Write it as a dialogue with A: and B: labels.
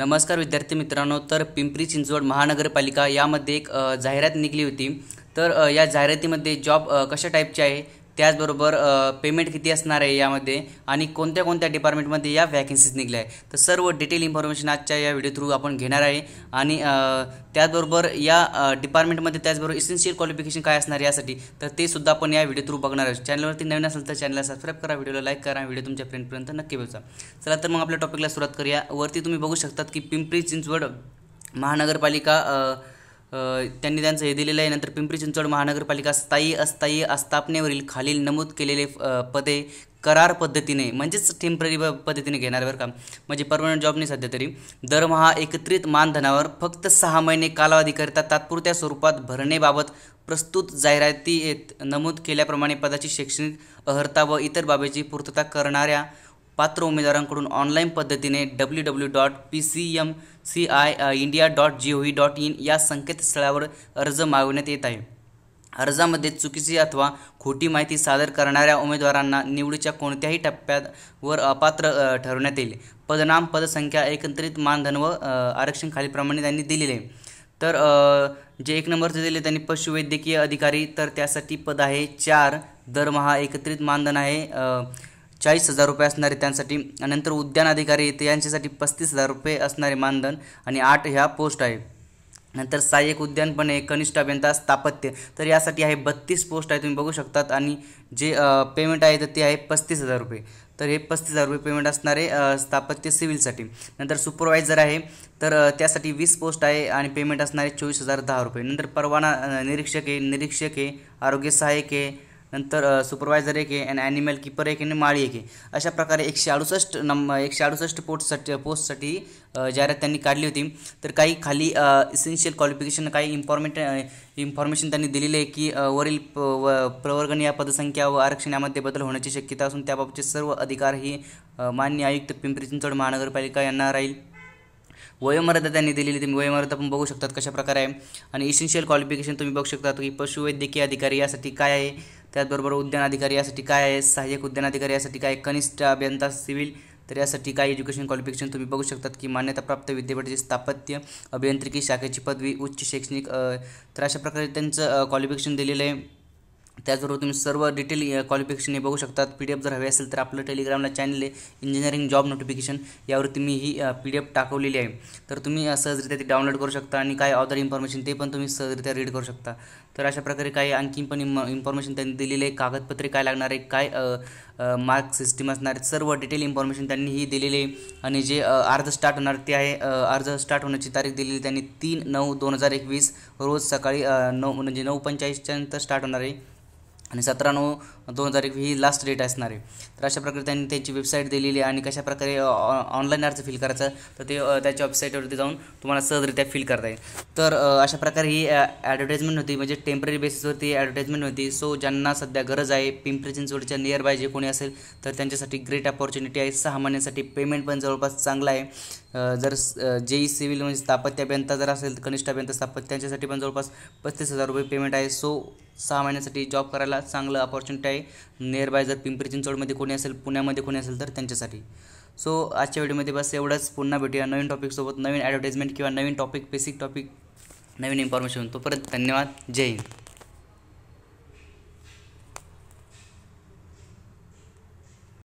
A: नमस्कार विद्यार्थी मित्रांनो तर पिंपरी चिंचवड महानगरपालिका यामध्ये एक जाहिरात निघली होती तर या जाहिरातीमध्ये जॉब कशा टाईपची आहे त्याचबरोबर पेमेंट किती असणार आहे यामध्ये आणि कोणत्या कोणत्या डिपार्टमेंटमध्ये या वॅकन्सीज निघल्या आहेत तर सर्व डिटेल इन्फॉर्मेशन आजच्या या व्हिडिओ थ्रू आपण घेणार आहे आणि त्याचबरोबर या डिपार्टमेंटमध्ये त्याचबरोबर इसेन्शियल क्वालिफिकेशन काय असणार यासाठी तर ते सुद्धा आपण या व्हिडिओ थ्रू बघणार आहोत चॅनलवरती नवीन असेल तर चॅनलला सबस्क्राईब करा व्हिडिओला लाईक करा व्हिडिओ तुमच्या फ्रेंडपर्यंत नक्की पोहोचा चला तर मग आपल्या टॉपिकला सुरुवात करूया वरती तुम्ही बघू शकतात की पिंपरी चिंचवड महानगरपालिका त्यांनी त्यांचं हे दिलेलं आहे नंतर पिंपरी चिंचवड महानगरपालिका स्थायी अस्थायी आस्थापनेवरील खालील नमूद केलेले पदे करार पद्धतीने म्हणजेच टेम्पररी पद्धतीने घेणार बरं का म्हणजे परमनंट जॉब नाही सध्या तरी दरमहा एकत्रित मानधनावर फक्त सहा महिने कालावधीकरिता तात्पुरत्या स्वरूपात भरणेबाबत प्रस्तुत जाहिराती नमूद केल्याप्रमाणे पदाची शैक्षणिक अहर्ता व इतर बाबीची पूर्तता करणाऱ्या पात्र उमेदवारांकडून ऑनलाईन पद्धतीने W W dot P C M C I India dot G O V dot in या संकेतस्थळावर अर्ज मागवण्यात येत आहे अर्जामध्ये चुकीची अथवा खोटी माहिती सादर करणाऱ्या उमेदवारांना निवडीच्या कोणत्याही टप्प्यात वर अपात्र ठरवण्यात येईल पदनाम पदसंख्या एकत्रित मानधन व आरक्षण खालीप्रमाणे त्यांनी दिलेले तर जे एक नंबरचे दिले त्यांनी पशुवैद्यकीय अधिकारी तर त्यासाठी पद आहे चार दरमहा एकत्रित मानधन आहे चाळीस हजार रुपये असणारे त्यांसाठी नंतर उद्यान अधिकारी येते यांच्यासाठी पस्तीस हजार रुपये असणारे मानधन आणि आठ ह्या पोस्ट आहे नंतर सहाय्यक उद्यान पण आहे कनिष्ठ अभियंता स्थापत्य तर यासाठी आहे बत्तीस पोस्ट आहे तुम्ही बघू शकतात आणि जे पेमेंट आहे तर ते आहे पस्तीस हजार रुपये तर हे पस्तीस हजार रुपये पेमेंट असणारे स्थापत्य सिव्हिलसाठी नंतर सुपरवायझर आहे तर त्यासाठी वीस पोस्ट आहे आणि पेमेंट असणारे चोवीस हजार दहा रुपये नंतर परवाना निरीक्षक आहे निरीक्षक आहे आरोग्य सहाय्यक आहे नंतर सुपरवायझर एक आहे आणि ॲनिमल किपर एक आणि माळी एक आहे अशा प्रकारे एकशे अडुसष्ट नंब एकशे अडुसष्ट पोस्टसाठी पोस्टसाठी जाहिरात त्यांनी काढली होती तर काही खाली इसेन्शियल क्वालिफिकेशन काही इम्फॉर्मेट इन्फॉर्मेशन त्यांनी दिलेले आहे की वरील प्रवर्गणी या पदसंख्या व आरक्षण यामध्ये बदल होण्याची शक्यता असून त्याबाबतचे सर्व अधिकार ही मान्य आयुक्त पिंपरी चिंचवड महानगरपालिका यांना राहील वयोमर्यादा त्यांनी दिलेली तुम्ही वयोमर्यादा पण बघू शकतात कशा प्रकारे आहे आणि इसेन्शियल क्वालिफिकेशन तुम्ही बघू शकता की पशुवैद्यकीय अधिकारी यासाठी काय आहे त्याचबरोबर उद्यान अधिकारी यासाठी काय आहे सहाय्यक उद्यान अधिकारी यासाठी काय कनिष्ठ अभियंता सिव्हिल तर यासाठी काय एज्युकेशन क्वालिफिकेशन तुम्ही बघू शकतात की मान्यताप्राप्त विद्यापीठाचे स्थापत्य अभियांत्रिकी शाखेची पदवी उच्च शैक्षणिक तर अशा प्रकारे त्यांचं क्वालिफिकेशन दिलेलं आहे त्याचबरोबर तुम्ही सर्व डिटेल क्वालिफिकेशन हे बघू शकतात पी डी एफ जर हवे असेल तर आपलं टेलिग्रामला चॅनल आहे इंजिनिअरिंग जॉब नोटिफिकेशन यावरती मी ही पी डी एफ टाकवलेली आहे तर तुम्ही सहजरित्या ती डाउनलोड करू शकता आणि काय ऑदर इन्फॉर्मेशन ते पण तुम्ही सहजरित्या रीड करू शकता तर अशा प्रकारे काही आणखी पण इम इन्फॉर्मेशन त्यांनी दिलेली आहे कागदपत्रे काय लागणार आहे काय मार्क सिस्टीम असणार आहे सर्व डिटेल इन्फॉर्मेशन त्यांनी ही दिलेली आहे आणि जे अर्ज स्टार्ट होणार ते आहे अर्ज स्टार्ट होण्याची तारीख दिलेली त्यांनी तीन नऊ दोन हजार एकवीस रोज सकाळी नऊ म्हणजे नऊ पंचेचाळीसच्या नंतर स्टार्ट होणार आहे आणि सतरा नऊ दोन एक ही लास्ट डेट असणार आहे तर अशा प्रकारे त्यांनी त्यांची वेबसाईट दिलेली आहे आणि कशाप्रकारे ऑ ऑनलाईन अर्ज फिल करायचा तर ते त्याच्या वेबसाईटवरती जाऊन तुम्हाला सहजरित्या फिल करता येईल तर अशा प्रकारे ही ॲडव्हर्टाईजमेंट होती म्हणजे टेम्पररी बेसिसवरती ॲडव्हर्टाईजमेंट होती सो ज्यांना सध्या गरज आहे पिंपरी चिंचवडच्या नियर बाय जे कोणी असेल तर त्यांच्यासाठी ग्रेट अपॉर्च्युनिटी आहे सहा महिन्यांसाठी पेमेंट पण जवळपास चांगला आहे जर जेई सिव्हिल म्हणजे स्थापत्य अभियंता जर असेल कनिष्ठ अभियंता त्यांच्यासाठी पण जवळपास पस्तीस हजार रुपये पेमेंट आहे सो सहा महिन्यासाठी जॉब करायला चांगलं अपॉर्च्युनिटी आहे नियरबाय जर पिंपरी चिंचवडमध्ये कोणी असेल पुण्यामध्ये कोणी असेल तर त्यांच्यासाठी सो आजच्या व्हिडिओमध्ये बस एवढंच पुन्हा भेटूया नवीन टॉपिकसोबत नवीन ॲडव्हर्टाइजमेंट किंवा नवीन टॉपिक बेसिक टॉपिक नवीन इन्फॉर्मेशन तोपर्यंत धन्यवाद जय हिंद